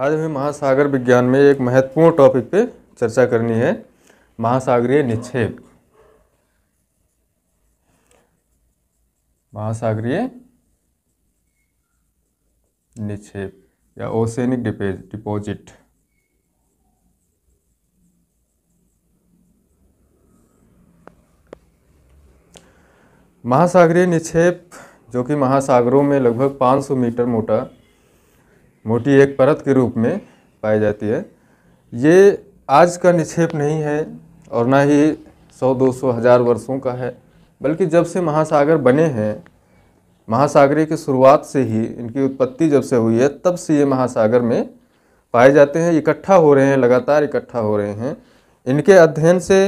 आज हमें महासागर विज्ञान में एक महत्वपूर्ण टॉपिक पे चर्चा करनी है महासागरीय निक्षेप महासागरीय निक्षेप या ओसेनिक डिपॉजिट महासागरीय निक्षेप जो कि महासागरों में लगभग 500 मीटर मोटा मोटी एक परत के रूप में पाई जाती है ये आज का निक्षेप नहीं है और ना ही सौ दो सौ हज़ार वर्षों का है बल्कि जब से महासागर बने हैं महासागरी की शुरुआत से ही इनकी उत्पत्ति जब से हुई है तब से ये महासागर में पाए जाते हैं इकट्ठा हो रहे हैं लगातार इकट्ठा हो रहे हैं इनके अध्ययन से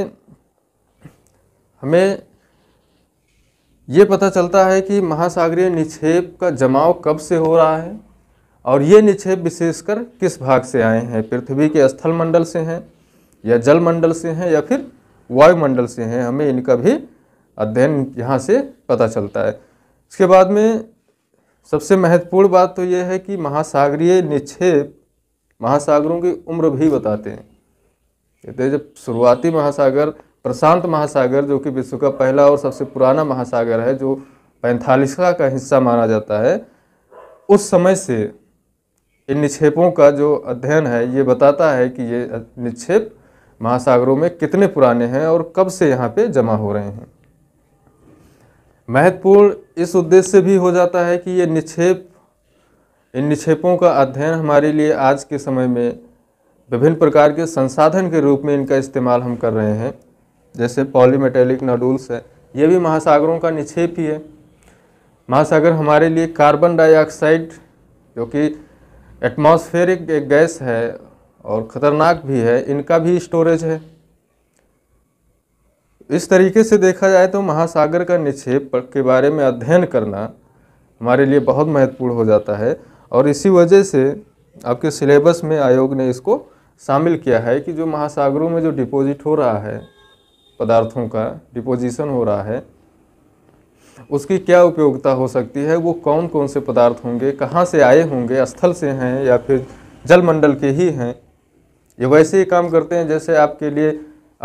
हमें ये पता चलता है कि महासागरीय निक्षेप का जमाव कब से हो रहा है और ये निक्षेप विशेषकर किस भाग से आए हैं पृथ्वी के स्थल मंडल से हैं या जल मंडल से हैं या फिर वायुमंडल से हैं हमें इनका भी अध्ययन यहाँ से पता चलता है इसके बाद में सबसे महत्वपूर्ण बात तो ये है कि महासागरीय निक्षेप महासागरों की उम्र भी बताते हैं कहते हैं जब शुरुआती महासागर प्रशांत महासागर जो कि विश्व का पहला और सबसे पुराना महासागर है जो पैंतालीसवा का हिस्सा माना जाता है उस समय से इन निक्षेपों का जो अध्ययन है ये बताता है कि ये निक्षेप महासागरों में कितने पुराने हैं और कब से यहाँ पे जमा हो रहे हैं महत्वपूर्ण इस उद्देश्य से भी हो जाता है कि ये निक्षेप इन निक्षेपों का अध्ययन हमारे लिए आज के समय में विभिन्न प्रकार के संसाधन के रूप में इनका इस्तेमाल हम कर रहे हैं जैसे पॉलीमेटेलिक नडूल्स है ये भी महासागरों का निक्षेप ही है महासागर हमारे लिए कार्बन डाइऑक्साइड जो कि एटमॉस्फेरिक एक गैस है और ख़तरनाक भी है इनका भी स्टोरेज है इस तरीके से देखा जाए तो महासागर का निक्षेप के बारे में अध्ययन करना हमारे लिए बहुत महत्वपूर्ण हो जाता है और इसी वजह से आपके सिलेबस में आयोग ने इसको शामिल किया है कि जो महासागरों में जो डिपॉजिट हो रहा है पदार्थों का डिपोजिशन हो रहा है उसकी क्या उपयोगिता हो सकती है वो कौन कौन से पदार्थ होंगे कहाँ से आए होंगे स्थल से हैं या फिर जलमंडल के ही हैं ये वैसे ही काम करते हैं जैसे आपके लिए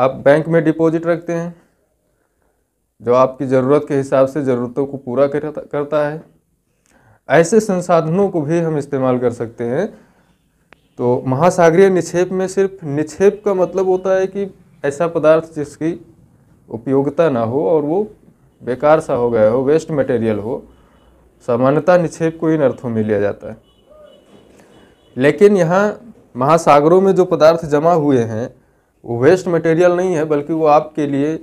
आप बैंक में डिपॉजिट रखते हैं जो आपकी ज़रूरत के हिसाब से ज़रूरतों को पूरा करता है ऐसे संसाधनों को भी हम इस्तेमाल कर सकते हैं तो महासागरीय निक्षेप में सिर्फ निक्षेप का मतलब होता है कि ऐसा पदार्थ जिसकी उपयोगिता ना हो और वो बेकार सा हो गया हो वेस्ट मटेरियल हो सामान्यतः निक्षेप को इन अर्थों में लिया जाता है लेकिन यहाँ महासागरों में जो पदार्थ जमा हुए हैं वो वेस्ट मटेरियल नहीं है बल्कि वो आपके लिए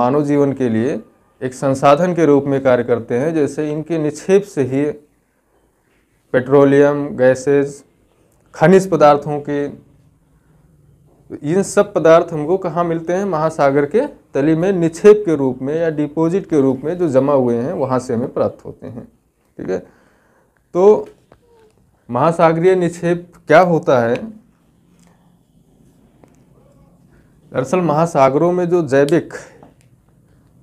मानव जीवन के लिए एक संसाधन के रूप में कार्य करते हैं जैसे इनके निक्षेप से ही पेट्रोलियम गैसेज खनिज पदार्थों के तो इन सब पदार्थ हमको कहाँ मिलते हैं महासागर के तली में निक्षेप के रूप में या डिपॉजिट के रूप में जो जमा हुए हैं वहाँ से हमें प्राप्त होते हैं ठीक है तो महासागरीय निक्षेप क्या होता है दरअसल महासागरों में जो जैविक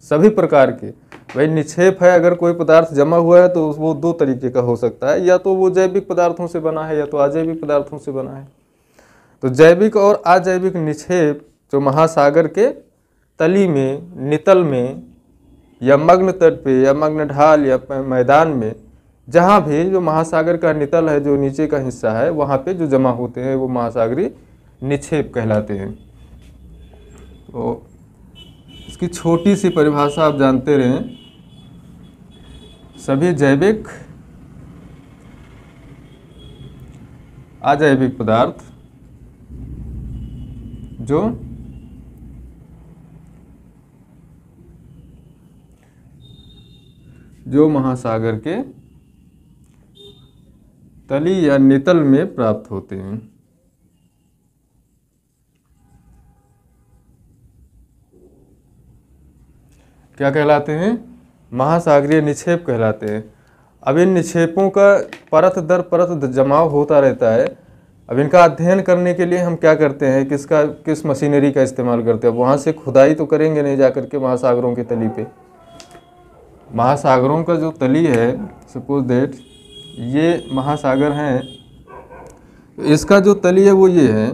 सभी प्रकार के भाई निक्षेप है अगर कोई पदार्थ जमा हुआ है तो वो दो तरीके का हो सकता है या तो वो जैविक पदार्थों से बना है या तो अजैविक पदार्थों से बना है तो जैविक और अजैविक निक्षेप जो महासागर के तली में नितल में या मग्न तट पे या मग्न ढाल या मैदान में जहाँ भी जो महासागर का नितल है जो नीचे का हिस्सा है वहाँ पे जो जमा होते हैं वो महासागरी निक्षेप कहलाते हैं तो इसकी छोटी सी परिभाषा आप जानते रहें सभी जैविक अजैविक पदार्थ जो जो महासागर के तली या नितल में प्राप्त होते हैं क्या कहलाते हैं महासागरीय निक्षेप कहलाते हैं अब इन निक्षेपों का परत दर परत जमाव होता रहता है अब इनका अध्ययन करने के लिए हम क्या करते हैं किसका किस मशीनरी का इस्तेमाल करते हैं वहाँ से खुदाई तो करेंगे नहीं जा के महासागरों के तली पे महासागरों का जो तली है सपोज देट ये महासागर हैं तो इसका जो तली है वो ये है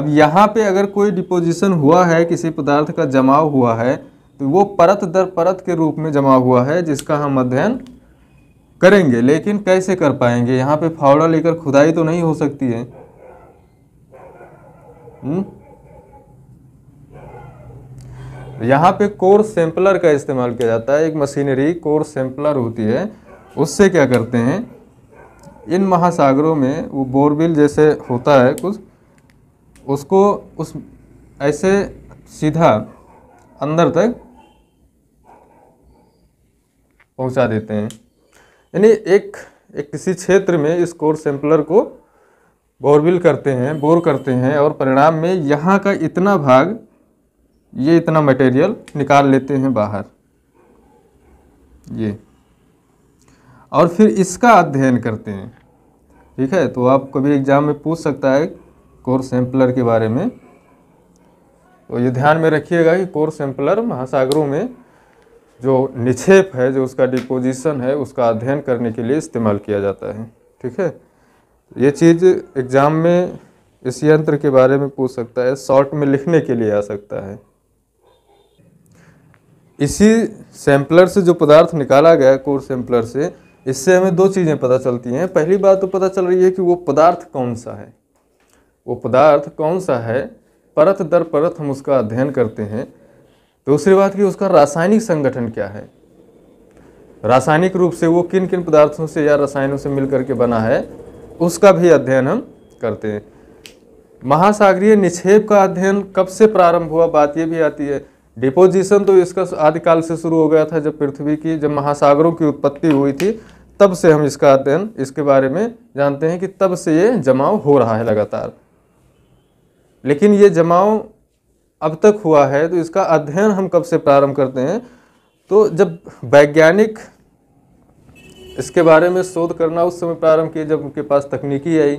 अब यहाँ पे अगर कोई डिपोजिशन हुआ है किसी पदार्थ का जमाव हुआ है तो वो परत दर परत के रूप में जमा हुआ है जिसका हम अध्ययन करेंगे लेकिन कैसे कर पाएंगे यहाँ पे फावड़ा लेकर खुदाई तो नहीं हो सकती है हम्म? यहाँ पे कोर सैंपलर का इस्तेमाल किया जाता है एक मशीनरी कोर सैंपलर होती है उससे क्या करते हैं इन महासागरों में वो बोरबिल जैसे होता है कुछ उसको उस ऐसे सीधा अंदर तक पहुंचा देते हैं यानी एक एक किसी क्षेत्र में इस कोर सैम्पलर को बोरविल करते हैं बोर करते हैं और परिणाम में यहाँ का इतना भाग ये इतना मटेरियल निकाल लेते हैं बाहर ये और फिर इसका अध्ययन करते हैं ठीक है तो आप कभी एग्ज़ाम में पूछ सकता है कोर सैम्पलर के बारे में तो ये ध्यान में रखिएगा कि कोर सैम्पलर महासागरों में जो निक्षेप है जो उसका डिपोजिशन है उसका अध्ययन करने के लिए इस्तेमाल किया जाता है ठीक है ये चीज़ एग्ज़ाम में इस यंत्र के बारे में पूछ सकता है शॉर्ट में लिखने के लिए आ सकता है इसी सैम्पलर से जो पदार्थ निकाला गया कोर सैम्पलर से इससे हमें दो चीज़ें पता चलती हैं पहली बात तो पता चल रही है कि वो पदार्थ कौन सा है वो पदार्थ कौन सा है परत दर परत हम उसका अध्ययन करते हैं दूसरी बात कि उसका रासायनिक संगठन क्या है रासायनिक रूप से वो किन किन पदार्थों से या रसायनों से मिल करके बना है उसका भी अध्ययन हम करते हैं महासागरीय निक्षेप का अध्ययन कब से प्रारंभ हुआ बात ये भी आती है डिपोजिशन तो इसका आदिकाल से शुरू हो गया था जब पृथ्वी की जब महासागरों की उत्पत्ति हुई थी तब से हम इसका अध्ययन इसके बारे में जानते हैं कि तब से ये जमाव हो रहा है लगातार लेकिन ये जमाव अब तक हुआ है तो इसका अध्ययन हम कब से प्रारंभ करते हैं तो जब वैज्ञानिक इसके बारे में शोध करना उस समय प्रारंभ किए जब उनके पास तकनीकी आई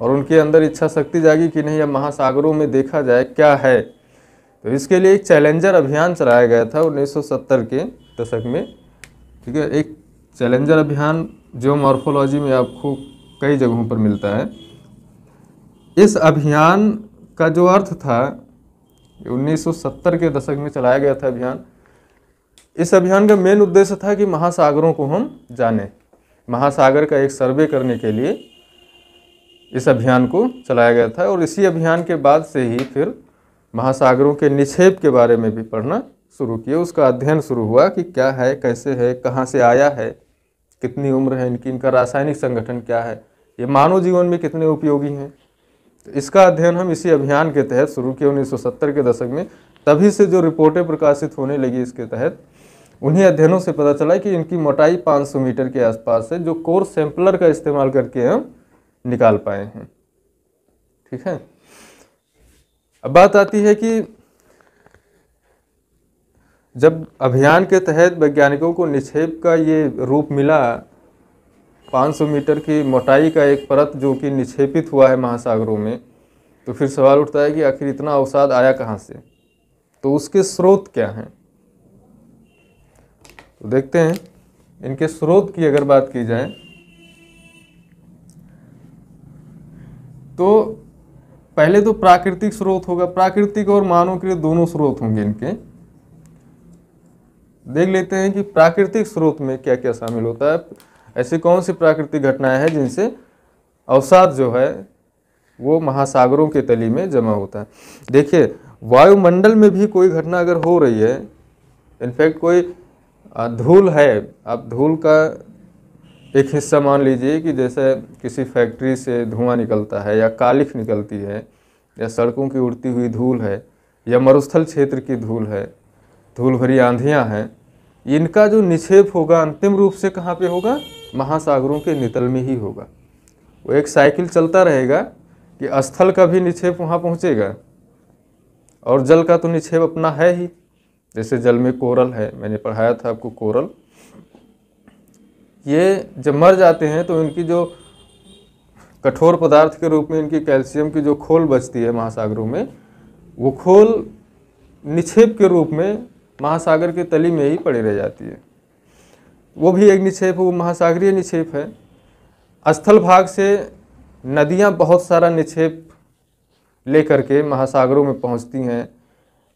और उनके अंदर इच्छा शक्ति जागी कि नहीं अब महासागरों में देखा जाए क्या है तो इसके लिए एक चैलेंजर अभियान चलाया गया था 1970 के दशक में ठीक है एक चैलेंजर अभियान जो मॉर्फोलॉजी में आपको कई जगहों पर मिलता है इस अभियान का जो अर्थ था 1970 के दशक में चलाया गया था अभियान इस अभियान का मेन उद्देश्य था कि महासागरों को हम जाने महासागर का एक सर्वे करने के लिए इस अभियान को चलाया गया था और इसी अभियान के बाद से ही फिर महासागरों के निक्षेप के बारे में भी पढ़ना शुरू किया उसका अध्ययन शुरू हुआ कि क्या है कैसे है कहाँ से आया है कितनी उम्र है इनकी इनका रासायनिक संगठन क्या है ये मानव जीवन में कितने उपयोगी हैं तो इसका अध्ययन हम इसी अभियान के तहत शुरू किया 1970 के दशक में तभी से जो रिपोर्टें प्रकाशित होने लगी इसके तहत उन्हीं अध्ययनों से पता चला कि इनकी मोटाई 500 मीटर के आसपास है जो कोर सैंपलर का इस्तेमाल करके हम निकाल पाए हैं ठीक है अब बात आती है कि जब अभियान के तहत वैज्ञानिकों को निक्षेप का ये रूप मिला 500 मीटर की मोटाई का एक परत जो कि निक्षेपित हुआ है महासागरों में तो फिर सवाल उठता है कि आखिर इतना अवसाद आया कहाँ से तो उसके स्रोत क्या हैं तो देखते हैं इनके स्रोत की अगर बात की जाए तो पहले तो प्राकृतिक स्रोत होगा प्राकृतिक और मानव के दोनों स्रोत होंगे इनके देख लेते हैं कि प्राकृतिक स्रोत में क्या क्या शामिल होता है ऐसी कौन सी प्राकृतिक घटनाएं हैं जिनसे अवसाद जो है वो महासागरों के तली में जमा होता है देखिए वायुमंडल में भी कोई घटना अगर हो रही है इनफैक्ट कोई धूल है आप धूल का एक हिस्सा मान लीजिए कि जैसे किसी फैक्ट्री से धुआं निकलता है या कालिख निकलती है या सड़कों की उड़ती हुई धूल है या मरुस्थल क्षेत्र की धूल है धूल भरी आंधियाँ हैं इनका जो निक्षेप होगा अंतिम रूप से कहाँ पे होगा महासागरों के नितल में ही होगा वो एक साइकिल चलता रहेगा कि स्थल का भी निक्षेप वहाँ पहुँचेगा और जल का तो निक्षेप अपना है ही जैसे जल में कोरल है मैंने पढ़ाया था आपको कोरल ये जब मर जाते हैं तो इनकी जो कठोर पदार्थ के रूप में इनकी कैल्शियम की जो खोल बचती है महासागरों में वो खोल निक्षेप के रूप में महासागर के तली में ही पड़ी रह जाती है वो भी एक निक्षेप है वो महासागरीय निक्षेप है स्थल भाग से नदियाँ बहुत सारा निक्षेप लेकर के महासागरों में पहुँचती हैं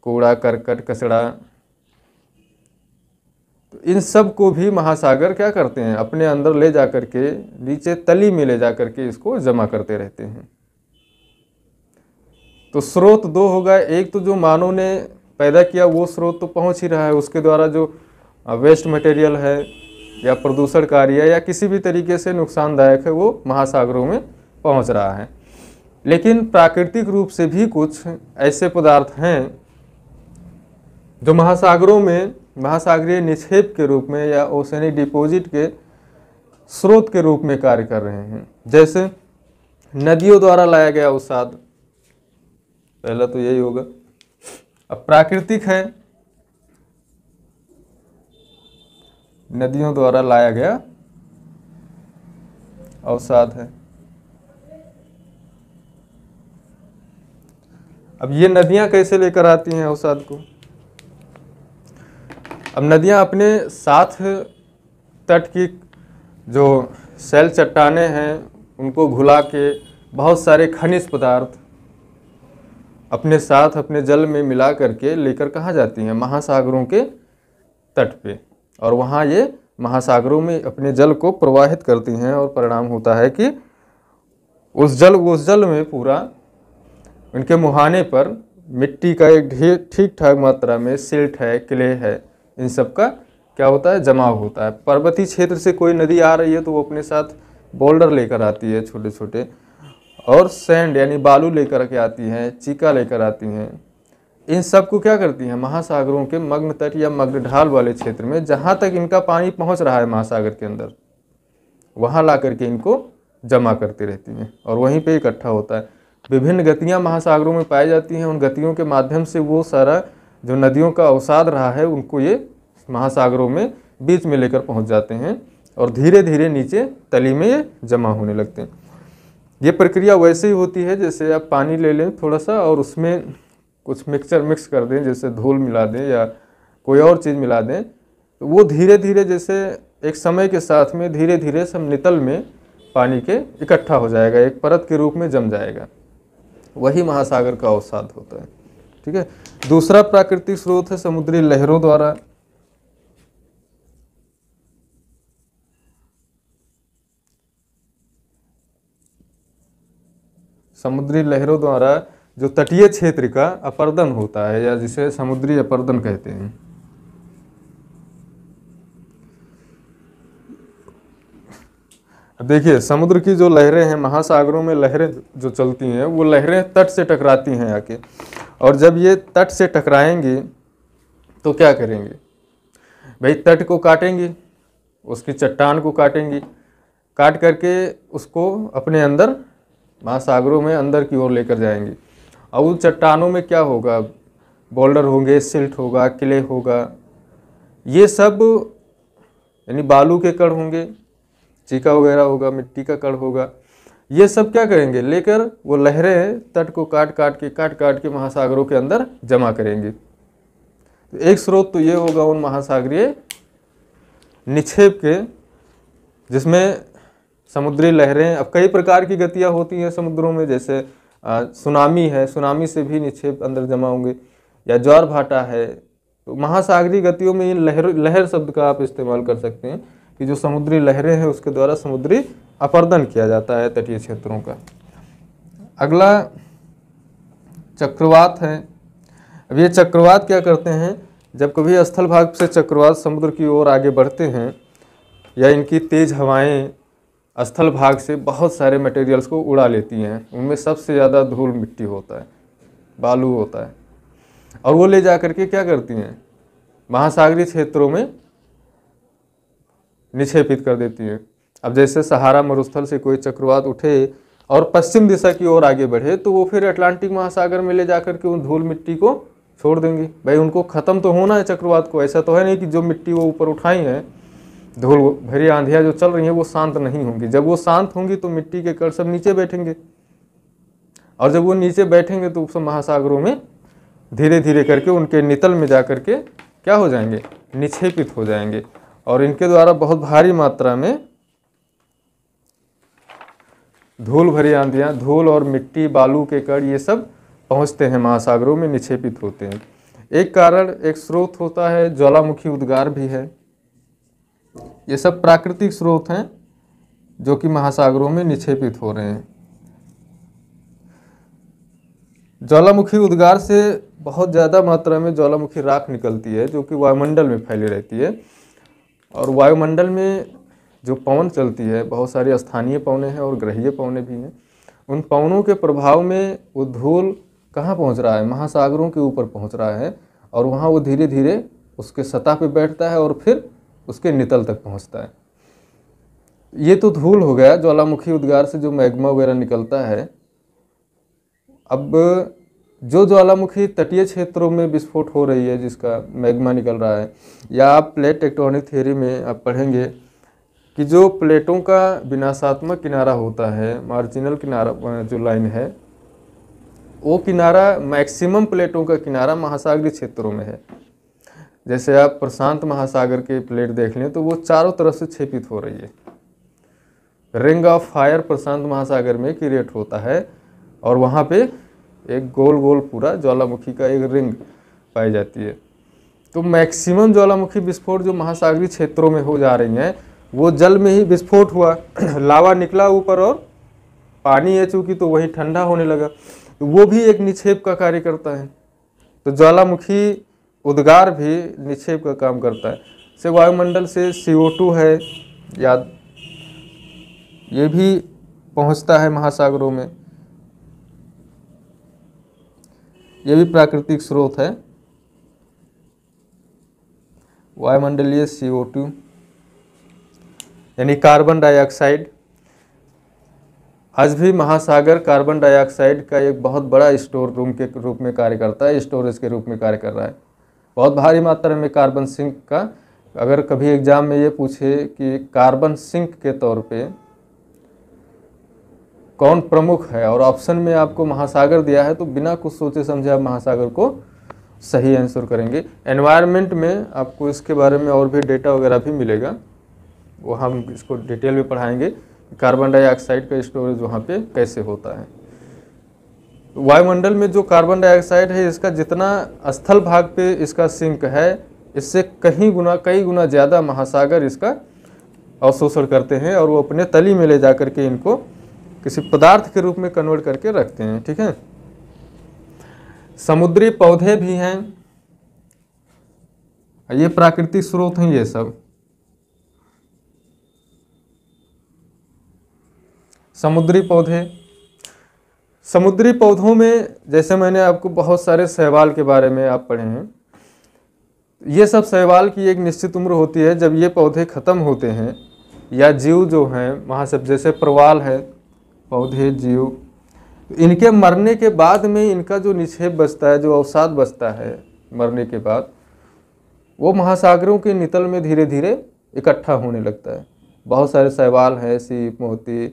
कूड़ा करकट कचड़ा तो इन सब को भी महासागर क्या करते हैं अपने अंदर ले जा कर के नीचे तली में ले जा कर के इसको जमा करते रहते हैं तो स्रोत दो होगा एक तो जो मानव ने पैदा किया वो स्रोत तो पहुंच ही रहा है उसके द्वारा जो वेस्ट मटेरियल है या प्रदूषणकारी है या किसी भी तरीके से नुकसानदायक है वो महासागरों में पहुंच रहा है लेकिन प्राकृतिक रूप से भी कुछ ऐसे पदार्थ हैं जो महासागरों में महासागरीय निक्षेप के रूप में या ओशनिक डिपॉजिट के स्रोत के रूप में कार्य कर रहे हैं जैसे नदियों द्वारा लाया गया उत्साद पहला तो यही होगा अब प्राकृतिक है नदियों द्वारा लाया गया अवसाद है अब ये नदियां कैसे लेकर आती हैं अवसाद को अब नदियां अपने साथ तट की जो सेल चट्टाने हैं उनको घुला के बहुत सारे खनिज पदार्थ अपने साथ अपने जल में मिला करके लेकर कहाँ जाती हैं महासागरों के तट पे और वहाँ ये महासागरों में अपने जल को प्रवाहित करती हैं और परिणाम होता है कि उस जल उस जल में पूरा उनके मुहाने पर मिट्टी का एक ढेर ठीक ठाक मात्रा में सिल्ट है किले है इन सब का क्या होता है जमाव होता है पर्वतीय क्षेत्र से कोई नदी आ रही है तो वो अपने साथ बोल्डर लेकर आती है छोटे छोटे और सैंड यानी बालू लेकर के आती हैं चीका लेकर आती हैं इन सब को क्या करती हैं महासागरों के मग्न तट या मग्न ढाल वाले क्षेत्र में जहाँ तक इनका पानी पहुँच रहा है महासागर के अंदर वहाँ ला करके इनको जमा करती रहती हैं और वहीं पे इकट्ठा होता है विभिन्न गतियाँ महासागरों में पाई जाती हैं उन गतियों के माध्यम से वो सारा जो नदियों का अवसाद रहा है उनको ये महासागरों में बीच में लेकर पहुँच जाते हैं और धीरे धीरे नीचे तली में ये जमा होने लगते हैं ये प्रक्रिया वैसे ही होती है जैसे आप पानी ले लें थोड़ा सा और उसमें कुछ मिक्सचर मिक्स कर दें जैसे धूल मिला दें या कोई और चीज़ मिला दें तो वो धीरे धीरे जैसे एक समय के साथ में धीरे धीरे सब नितल में पानी के इकट्ठा हो जाएगा एक परत के रूप में जम जाएगा वही महासागर का अवसाद होता है ठीक है दूसरा प्राकृतिक स्रोत है समुद्री लहरों द्वारा समुद्री लहरों द्वारा जो तटीय क्षेत्र का अपर्दन होता है या जिसे समुद्री अपर्दन कहते हैं देखिए समुद्र की जो लहरें हैं महासागरों में लहरें जो चलती हैं वो लहरें तट से टकराती हैं आके और जब ये तट से टकराएंगी तो क्या करेंगे भाई तट को काटेंगी उसकी चट्टान को काटेंगी काट करके उसको अपने अंदर महासागरों में अंदर की ओर लेकर जाएंगी और उन चट्टानों में क्या होगा बॉल्डर होंगे सिल्ट होगा किले होगा ये सब यानी बालू के कण होंगे चीका वगैरह होगा मिट्टी का कण होगा ये सब क्या करेंगे लेकर वो लहरें तट को काट काट के काट काट के महासागरों के अंदर जमा करेंगे तो एक स्रोत तो ये होगा उन महासागरीय निक्षेप के जिसमें समुद्री लहरें अब कई प्रकार की गतियाँ होती हैं समुद्रों में जैसे सुनामी है सुनामी से भी निक्षेप अंदर जमा होंगे या ज्वार भाटा है तो महासागरीय गतियों में इन लहर लहर शब्द का आप इस्तेमाल कर सकते हैं कि जो समुद्री लहरें हैं उसके द्वारा समुद्री अपर्दन किया जाता है तटीय क्षेत्रों का अगला चक्रवात है अब ये चक्रवात क्या करते हैं जब कभी स्थल भाग से चक्रवात समुद्र की ओर आगे बढ़ते हैं या इनकी तेज़ हवाएं स्थल भाग से बहुत सारे मटेरियल्स को उड़ा लेती हैं उनमें सबसे ज़्यादा धूल मिट्टी होता है बालू होता है और वो ले जा करके क्या करती हैं महासागरीय क्षेत्रों में निक्षेपित कर देती हैं अब जैसे सहारा मरुस्थल से कोई चक्रवात उठे और पश्चिम दिशा की ओर आगे बढ़े तो वो फिर अटलांटिक महासागर में ले जा करके उन धूल मिट्टी को छोड़ देंगे भाई उनको ख़त्म तो होना है चक्रवात को ऐसा तो है नहीं कि जो मिट्टी वो ऊपर उठाई है धूल भरी आंधियाँ जो चल रही हैं वो शांत नहीं होंगी जब वो शांत होंगी तो मिट्टी के कण सब नीचे बैठेंगे और जब वो नीचे बैठेंगे तो सब महासागरों में धीरे धीरे करके उनके नितल में जा करके क्या हो जाएंगे निक्षेपित हो जाएंगे और इनके द्वारा बहुत भारी मात्रा में धूल भरी आंधियाँ धूल और मिट्टी बालू के कण ये सब पहुँचते हैं महासागरों में निक्षेपित होते हैं एक कारण एक स्रोत होता है ज्वालामुखी उद्गार भी है ये सब प्राकृतिक स्रोत हैं जो कि महासागरों में निक्षेपित हो रहे हैं ज्वालामुखी उद्गार से बहुत ज़्यादा मात्रा में ज्वालामुखी राख निकलती है जो कि वायुमंडल में फैली रहती है और वायुमंडल में जो पवन चलती है बहुत सारी स्थानीय पवने हैं और ग्रहीय पवने भी हैं उन पवनों के प्रभाव में वो धूल कहाँ पहुँच रहा है महासागरों के ऊपर पहुँच रहा है और वहाँ वो धीरे धीरे उसके सतह पर बैठता है और फिर उसके नितल तक पहुंचता है ये तो धूल हो गया ज्वालामुखी उद्गार से जो मैग्मा वगैरह निकलता है अब जो ज्वालामुखी तटीय क्षेत्रों में विस्फोट हो रही है जिसका मैग्मा निकल रहा है या आप प्लेट टेक्टोनिक थियोरी में आप पढ़ेंगे कि जो प्लेटों का विनाशात्मक किनारा होता है मार्जिनल किनारा जो लाइन है वो किनारा मैक्सिमम प्लेटों का किनारा महासागरीय क्षेत्रों में है जैसे आप प्रशांत महासागर की प्लेट देख लें तो वो चारों तरफ से छेपित हो रही है रिंग ऑफ फायर प्रशांत महासागर में क्रिएट होता है और वहाँ पे एक गोल गोल पूरा ज्वालामुखी का एक रिंग पाई जाती है तो मैक्सिमम ज्वालामुखी विस्फोट जो महासागरीय क्षेत्रों में हो जा रही हैं वो जल में ही विस्फोट हुआ लावा निकला ऊपर और पानी है चूँकि तो वही ठंडा होने लगा तो वो भी एक निक्षेप का कार्य करता है तो ज्वालामुखी उद्गार भी निक्षेप का काम करता है से वायुमंडल से सी है या ये भी पहुंचता है महासागरों में ये भी प्राकृतिक स्रोत है वायुमंडलीय सी ओ टू यानी कार्बन डाइऑक्साइड आज भी महासागर कार्बन डाइऑक्साइड का एक बहुत बड़ा स्टोर रूम के रूप में कार्य करता है स्टोरेज के रूप में कार्य कर रहा है बहुत भारी मात्रा में कार्बन सिंक का अगर कभी एग्जाम में ये पूछे कि कार्बन सिंक के तौर पे कौन प्रमुख है और ऑप्शन में आपको महासागर दिया है तो बिना कुछ सोचे समझे आप महासागर को सही आंसर करेंगे एनवायरनमेंट में आपको इसके बारे में और भी डेटा वगैरह भी मिलेगा वो हम इसको डिटेल में पढ़ाएंगे कार्बन डाइऑक्साइड का स्टोरेज वहाँ पे कैसे होता है वायुमंडल में जो कार्बन डाइऑक्साइड है इसका जितना स्थल भाग पे इसका सिंक है इससे कहीं गुना कई गुना ज़्यादा महासागर इसका अवशोषण करते हैं और वो अपने तली में ले जा करके के इनको किसी पदार्थ के रूप में कन्वर्ट करके रखते हैं ठीक है समुद्री पौधे भी हैं ये प्राकृतिक स्रोत हैं ये सब समुद्री पौधे समुद्री पौधों में जैसे मैंने आपको बहुत सारे सहवाल के बारे में आप पढ़े हैं ये सब सहवाल की एक निश्चित उम्र होती है जब ये पौधे ख़त्म होते हैं या जीव जो हैं वहाँ सब जैसे प्रवाल है पौधे जीव तो इनके मरने के बाद में इनका जो निक्षेप बचता है जो अवसाद बचता है मरने के बाद वो महासागरों के नितल में धीरे धीरे इकट्ठा होने लगता है बहुत सारे सहवाल हैं सीप मोती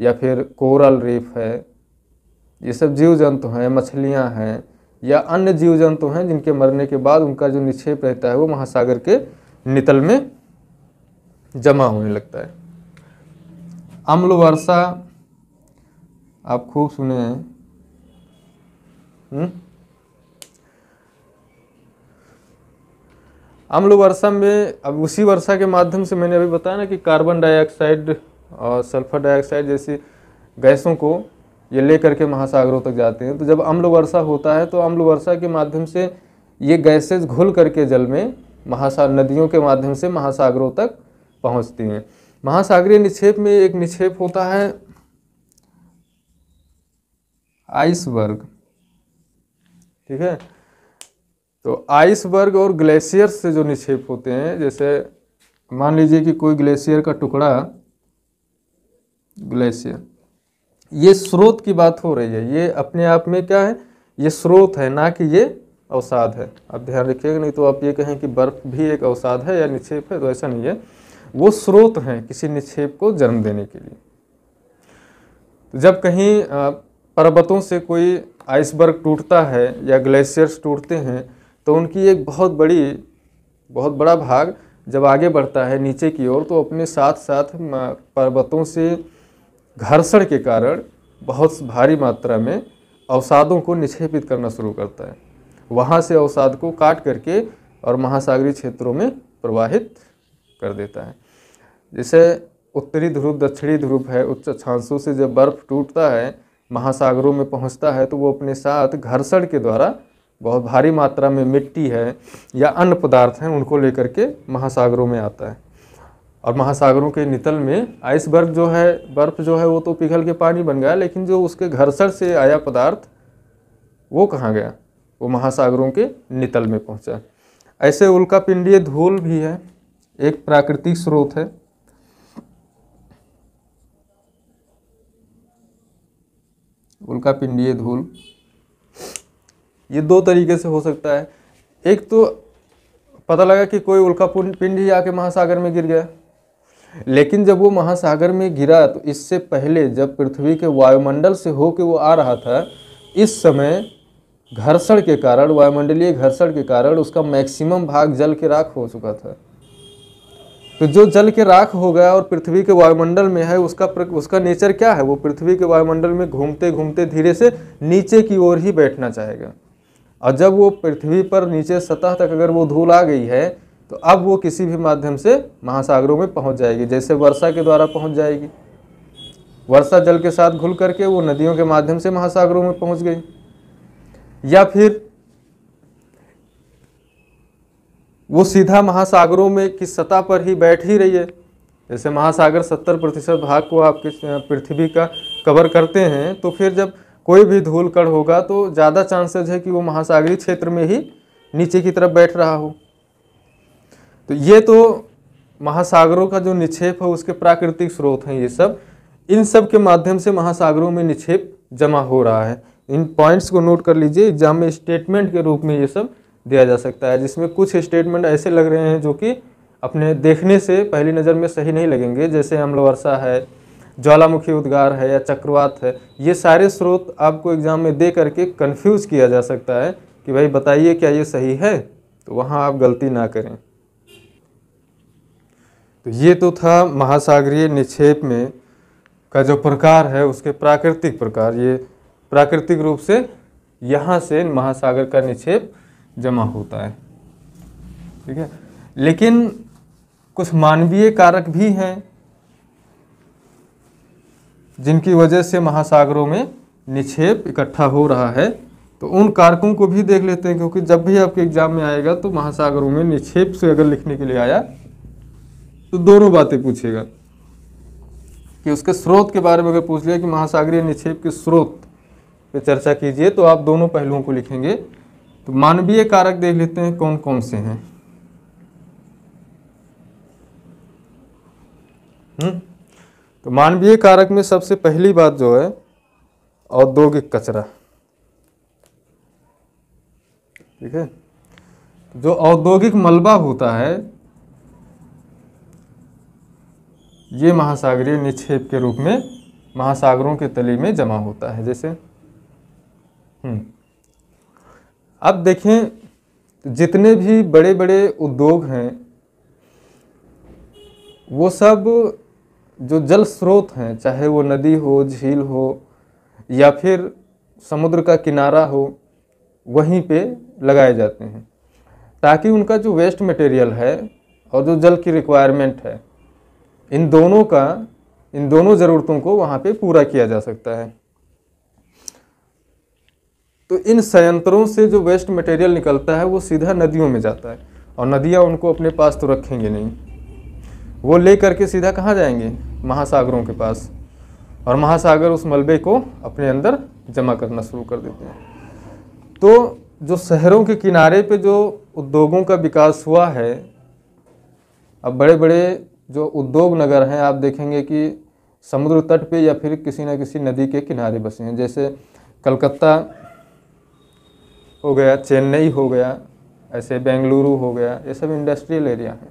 या फिर कोरल रीफ है ये सब जीव जंतु हैं मछलियाँ हैं या अन्य जीव जंतु हैं जिनके मरने के बाद उनका जो निक्षेप रहता है वो महासागर के नितल में जमा होने लगता है अम्ल वर्षा आप खूब सुने हैं हम्म? अम्ल वर्षा में अब उसी वर्षा के माध्यम से मैंने अभी बताया ना कि कार्बन डाइऑक्साइड और सल्फर डाइऑक्साइड जैसी गैसों को ये ले करके महासागरों तक जाते हैं तो जब अम्ल वर्षा होता है तो अम्ल वर्षा के माध्यम से ये गैसेज घुल करके जल में महासा नदियों के माध्यम से महासागरों तक पहुंचती हैं महासागरीय निक्षेप में एक निक्षेप होता है आइसबर्ग ठीक है तो आइसबर्ग और ग्लेशियर से जो निक्षेप होते हैं जैसे मान लीजिए कि कोई ग्लेशियर का टुकड़ा ग्लेशियर ये स्रोत की बात हो रही है ये अपने आप में क्या है ये स्रोत है ना कि ये अवसाद है आप ध्यान रखिएगा नहीं तो आप ये कहें कि बर्फ़ भी एक अवसाद है या निक्षेप है तो ऐसा नहीं है वो स्रोत हैं किसी निक्षेप को जन्म देने के लिए जब कहीं पर्वतों से कोई आइसबर्ग टूटता है या ग्लेशियर्स टूटते हैं तो उनकी एक बहुत बड़ी बहुत बड़ा भाग जब आगे बढ़ता है नीचे की ओर तो अपने साथ साथ पर्वतों से घर्षण के कारण बहुत भारी मात्रा में अवसादों को निक्षेपित करना शुरू करता है वहाँ से अवसाद को काट करके और महासागरीय क्षेत्रों में प्रवाहित कर देता है जैसे उत्तरी ध्रुव दक्षिणी ध्रुव है उच्च अक्षांशों से जब बर्फ टूटता है महासागरों में पहुंचता है तो वो अपने साथ घर्षण के द्वारा बहुत भारी मात्रा में मिट्टी है या अन्य पदार्थ हैं उनको लेकर के महासागरों में आता है और महासागरों के नितल में आइसबर्ग जो है बर्फ़ जो है वो तो पिघल के पानी बन गया लेकिन जो उसके घरसर से आया पदार्थ वो कहाँ गया वो महासागरों के नितल में पहुँचा ऐसे उल्का पिंडीय धूल भी है एक प्राकृतिक स्रोत है उल्का पिंडीय धूल ये दो तरीके से हो सकता है एक तो पता लगा कि कोई उल्का पिंड ही आके महासागर में गिर गया लेकिन जब वो महासागर में गिरा तो इससे पहले जब पृथ्वी के वायुमंडल से होकर वो आ रहा था इस समय घर्षण के कारण वायुमंडलीय घर्षण के कारण उसका मैक्सिमम भाग जल के राख हो चुका था तो जो जल के राख हो गया और पृथ्वी के वायुमंडल में है उसका उसका नेचर क्या है वो पृथ्वी के वायुमंडल में घूमते घूमते धीरे से नीचे की ओर ही बैठना चाहेगा और जब वो पृथ्वी पर नीचे सतह तक अगर वो धूल आ गई है तो अब वो किसी भी माध्यम से महासागरों में पहुंच जाएगी जैसे वर्षा के द्वारा पहुंच जाएगी वर्षा जल के साथ घुल करके वो नदियों के माध्यम से महासागरों में पहुंच गई या फिर वो सीधा महासागरों में किस सतह पर ही बैठ ही रही है जैसे महासागर सत्तर प्रतिशत भाग को आपके पृथ्वी का कवर करते हैं तो फिर जब कोई भी धूल कण होगा तो ज़्यादा चांसेज है कि वो महासागरीय क्षेत्र में ही नीचे की तरफ बैठ रहा हो तो ये तो महासागरों का जो निक्षेप है उसके प्राकृतिक स्रोत हैं ये सब इन सब के माध्यम से महासागरों में निक्षेप जमा हो रहा है इन पॉइंट्स को नोट कर लीजिए एग्जाम में स्टेटमेंट के रूप में ये सब दिया जा सकता है जिसमें कुछ स्टेटमेंट ऐसे लग रहे हैं जो कि अपने देखने से पहली नज़र में सही नहीं लगेंगे जैसे अम्लवर्षा है ज्वालामुखी उद्गार है या चक्रवात है ये सारे स्रोत आपको एग्ज़ाम में दे करके कन्फ्यूज़ किया जा सकता है कि भाई बताइए क्या ये सही है तो वहाँ आप गलती ना करें तो ये तो था महासागरीय निक्षेप में का जो प्रकार है उसके प्राकृतिक प्रकार ये प्राकृतिक रूप से यहाँ से महासागर का निक्षेप जमा होता है ठीक है लेकिन कुछ मानवीय कारक भी हैं जिनकी वजह से महासागरों में निक्षेप इकट्ठा हो रहा है तो उन कारकों को भी देख लेते हैं क्योंकि जब भी आपके एग्जाम में आएगा तो महासागरों में निक्षेप से अगर लिखने के लिए आया तो दोनों बातें पूछेगा कि उसके स्रोत के बारे में अगर पूछ लिया कि महासागरीय निक्षेप के स्रोत पे चर्चा कीजिए तो आप दोनों पहलुओं को लिखेंगे तो मानवीय कारक देख लेते हैं कौन कौन से हैं हम्म? तो मानवीय कारक में सबसे पहली बात जो है औद्योगिक कचरा ठीक है जो औद्योगिक मलबा होता है ये महासागरीय निक्षेप के रूप में महासागरों के तले में जमा होता है जैसे हम्म। अब देखें जितने भी बड़े बड़े उद्योग हैं वो सब जो जल स्रोत हैं चाहे वो नदी हो झील हो या फिर समुद्र का किनारा हो वहीं पे लगाए जाते हैं ताकि उनका जो वेस्ट मटेरियल है और जो जल की रिक्वायरमेंट है इन दोनों का इन दोनों ज़रूरतों को वहाँ पे पूरा किया जा सकता है तो इन संयंत्रों से जो वेस्ट मटेरियल निकलता है वो सीधा नदियों में जाता है और नदियाँ उनको अपने पास तो रखेंगे नहीं वो ले करके सीधा कहाँ जाएंगे महासागरों के पास और महासागर उस मलबे को अपने अंदर जमा करना शुरू कर देते हैं तो जो शहरों के किनारे पे जो उद्योगों का विकास हुआ है अब बड़े बड़े जो उद्योग नगर हैं आप देखेंगे कि समुद्र तट पे या फिर किसी न किसी नदी के किनारे बसे हैं जैसे कलकत्ता हो गया चेन्नई हो गया ऐसे बेंगलुरु हो गया ये सब इंडस्ट्रियल एरिया हैं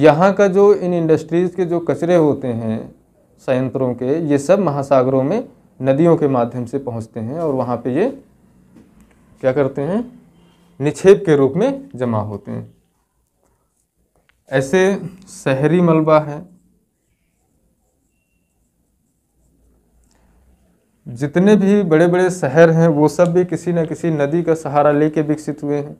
यहाँ का जो इन इंडस्ट्रीज़ के जो कचरे होते हैं संयंत्रों के ये सब महासागरों में नदियों के माध्यम से पहुँचते हैं और वहाँ पे ये क्या करते हैं निक्षेप के रूप में जमा होते हैं ऐसे शहरी मलबा है जितने भी बड़े बड़े शहर हैं वो सब भी किसी न किसी नदी का सहारा लेके विकसित हुए हैं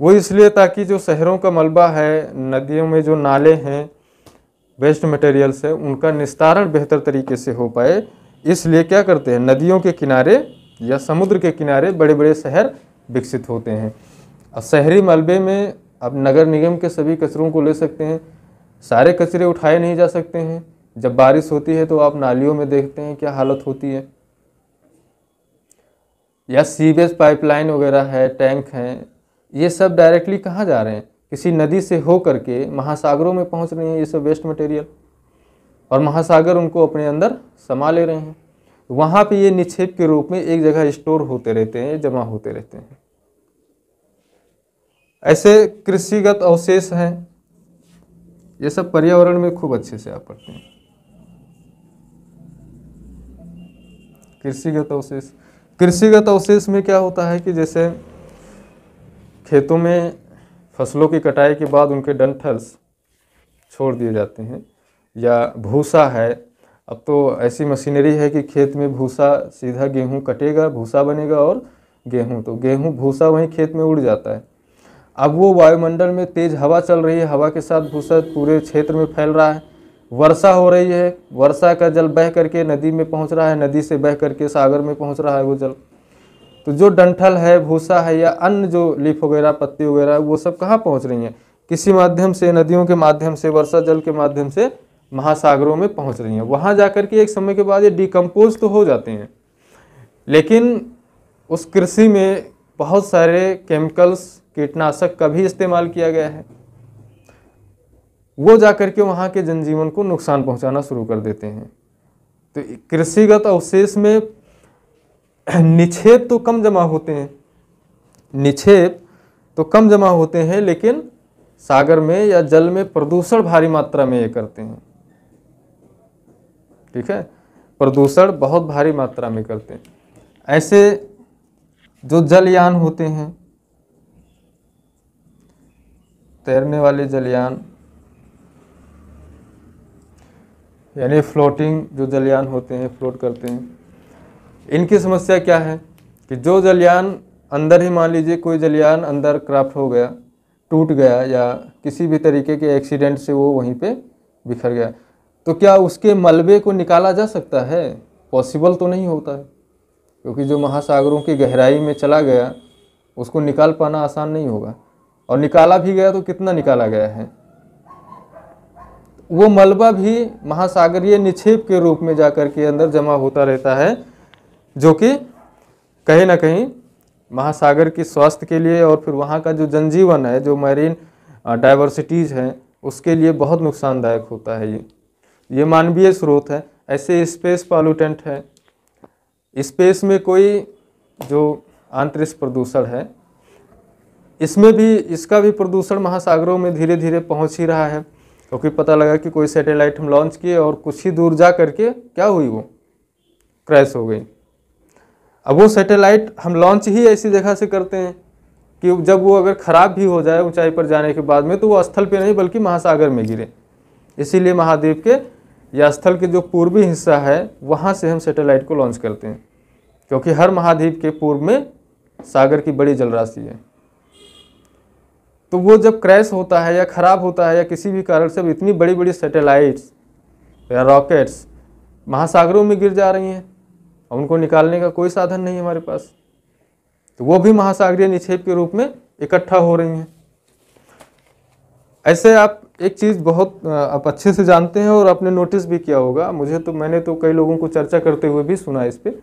वो इसलिए ताकि जो शहरों का मलबा है नदियों में जो नाले हैं वेस्ट मटेरियल्स है उनका निस्तारण बेहतर तरीके से हो पाए इसलिए क्या करते हैं नदियों के किनारे या समुद्र के किनारे बड़े बड़े शहर विकसित होते हैं और शहरी मलबे में अब नगर निगम के सभी कचरों को ले सकते हैं सारे कचरे उठाए नहीं जा सकते हैं जब बारिश होती है तो आप नालियों में देखते हैं क्या हालत होती है या सीवेज पाइपलाइन वगैरह है टैंक हैं ये सब डायरेक्टली कहाँ जा रहे हैं किसी नदी से हो करके महासागरों में पहुँच रहे हैं ये सब वेस्ट मटेरियल और महासागर उनको अपने अंदर समा ले रहे हैं वहाँ पे ये निक्षेप के रूप में एक जगह स्टोर होते रहते हैं जमा होते रहते हैं ऐसे कृषिगत अवशेष हैं ये सब पर्यावरण में खूब अच्छे से आ पड़ते हैं कृषिगत अवशेष कृषिगत अवशेष में क्या होता है कि जैसे खेतों में फसलों की कटाई के बाद उनके डंठल्स छोड़ दिए जाते हैं या भूसा है अब तो ऐसी मशीनरी है कि खेत में भूसा सीधा गेहूं कटेगा भूसा बनेगा और गेहूं तो गेहूं भूसा वहीं खेत में उड़ जाता है अब वो वायुमंडल में तेज़ हवा चल रही है हवा के साथ भूसत पूरे क्षेत्र में फैल रहा है वर्षा हो रही है वर्षा का जल बह करके नदी में पहुंच रहा है नदी से बह करके सागर में पहुंच रहा है वो जल तो जो डंठल है भूसा है या अन्य जो लीफ वगैरह पत्ती वगैरह वो सब कहाँ पहुँच रही हैं किसी माध्यम से नदियों के माध्यम से वर्षा जल के माध्यम से महासागरों में पहुँच रही हैं वहाँ जा कर के एक समय के बाद ये डिकम्पोज तो हो जाते हैं लेकिन उस कृषि में बहुत सारे केमिकल्स कीटनाशक का भी इस्तेमाल किया गया है वो जा कर के वहाँ के जनजीवन को नुकसान पहुँचाना शुरू कर देते हैं तो कृषिगत अवशेष में निक्षेप तो कम जमा होते हैं निक्षेप तो कम जमा होते हैं लेकिन सागर में या जल में प्रदूषण भारी मात्रा में ये करते हैं ठीक है प्रदूषण बहुत भारी मात्रा में करते हैं ऐसे जो जलयान होते हैं तैरने वाले जलयान यानी फ्लोटिंग जो जलयान होते हैं फ्लोट करते हैं इनकी समस्या क्या है कि जो जलयान अंदर ही मान लीजिए कोई जलयान अंदर क्राफ्ट हो गया टूट गया या किसी भी तरीके के एक्सीडेंट से वो वहीं पे बिखर गया तो क्या उसके मलबे को निकाला जा सकता है पॉसिबल तो नहीं होता है क्योंकि जो महासागरों की गहराई में चला गया उसको निकाल पाना आसान नहीं होगा और निकाला भी गया तो कितना निकाला गया है वो मलबा भी महासागरीय निक्षेप के रूप में जाकर के अंदर जमा होता रहता है जो कि कहीं ना कहीं महासागर के स्वास्थ्य के लिए और फिर वहाँ का जो जनजीवन है जो मैरीन डाइवर्सिटीज़ हैं उसके लिए बहुत नुकसानदायक होता है ये ये मानवीय स्रोत है ऐसे स्पेस पॉल्यूटेंट है स्पेस में कोई जो आंतरिक प्रदूषण है इसमें भी इसका भी प्रदूषण महासागरों में धीरे धीरे पहुंच ही रहा है क्योंकि पता लगा कि कोई सैटेलाइट हम लॉन्च किए और कुछ ही दूर जा करके क्या हुई वो क्रैश हो गई अब वो सैटेलाइट हम लॉन्च ही ऐसी जगह से करते हैं कि जब वो अगर ख़राब भी हो जाए ऊंचाई पर जाने के बाद में तो वो स्थल पे नहीं बल्कि महासागर में गिरे इसीलिए महाद्वीप के या स्थल के जो पूर्वी हिस्सा है वहाँ से हम सैटेलाइट को लॉन्च करते हैं क्योंकि हर महाद्वीप के पूर्व में सागर की बड़ी जलराशि है तो वो जब क्रैश होता है या ख़राब होता है या किसी भी कारण से इतनी बड़ी बड़ी सेटेलाइट्स या रॉकेट्स महासागरों में गिर जा रही हैं और उनको निकालने का कोई साधन नहीं हमारे पास तो वो भी महासागरीय निक्षेप के रूप में इकट्ठा हो रही हैं ऐसे आप एक चीज़ बहुत आप अच्छे से जानते हैं और आपने नोटिस भी किया होगा मुझे तो मैंने तो कई लोगों को चर्चा करते हुए भी सुना इस पर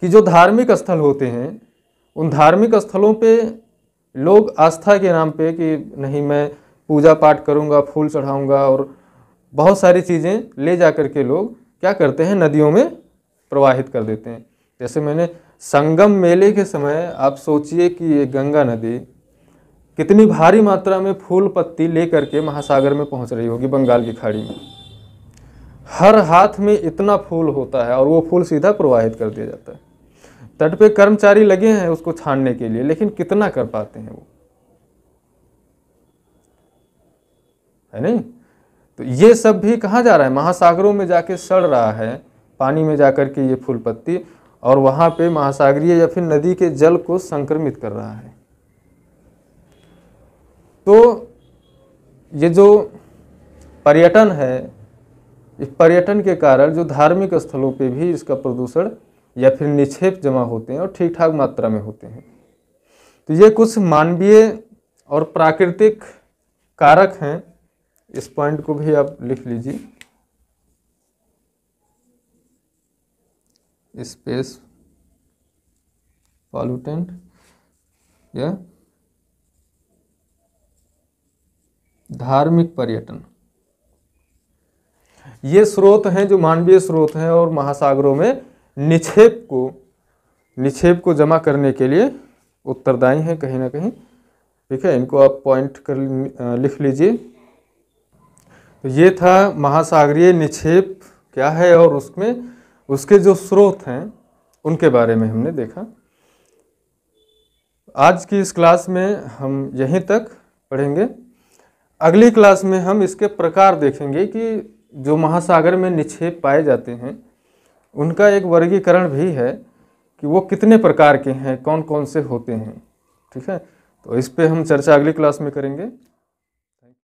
कि जो धार्मिक स्थल होते हैं उन धार्मिक स्थलों पे लोग आस्था के नाम पे कि नहीं मैं पूजा पाठ करूँगा फूल चढ़ाऊँगा और बहुत सारी चीज़ें ले जा कर के लोग क्या करते हैं नदियों में प्रवाहित कर देते हैं जैसे मैंने संगम मेले के समय आप सोचिए कि ये गंगा नदी कितनी भारी मात्रा में फूल पत्ती ले करके महासागर में पहुंच रही होगी बंगाल की खाड़ी में हर हाथ में इतना फूल होता है और वो फूल सीधा प्रवाहित कर दिया जाता है तट पे कर्मचारी लगे हैं उसको छानने के लिए लेकिन कितना कर पाते हैं वो है नहीं तो ये सब भी कहाँ जा रहा है महासागरों में जाके सड़ रहा है पानी में जाकर के ये फूल पत्ती और वहां पे महासागरीय या फिर नदी के जल को संक्रमित कर रहा है तो ये जो पर्यटन है इस पर्यटन के कारण जो धार्मिक स्थलों पे भी इसका प्रदूषण या फिर निक्षेप जमा होते हैं और ठीक ठाक मात्रा में होते हैं तो ये कुछ मानवीय और प्राकृतिक कारक हैं इस पॉइंट को भी आप लिख लीजिए स्पेस पॉल्यूटेंट या धार्मिक पर्यटन ये स्रोत हैं जो मानवीय स्रोत हैं और महासागरों में निक्षेप को निक्षेप को जमा करने के लिए उत्तरदायी हैं कहीं ना कहीं ठीक है इनको आप पॉइंट कर लिख लीजिए तो ये था महासागरीय निक्षेप क्या है और उसमें उसके जो स्रोत हैं उनके बारे में हमने देखा आज की इस क्लास में हम यहीं तक पढ़ेंगे अगली क्लास में हम इसके प्रकार देखेंगे कि जो महासागर में निक्षेप पाए जाते हैं उनका एक वर्गीकरण भी है कि वो कितने प्रकार के हैं कौन कौन से होते हैं ठीक है तो इस पे हम चर्चा अगली क्लास में करेंगे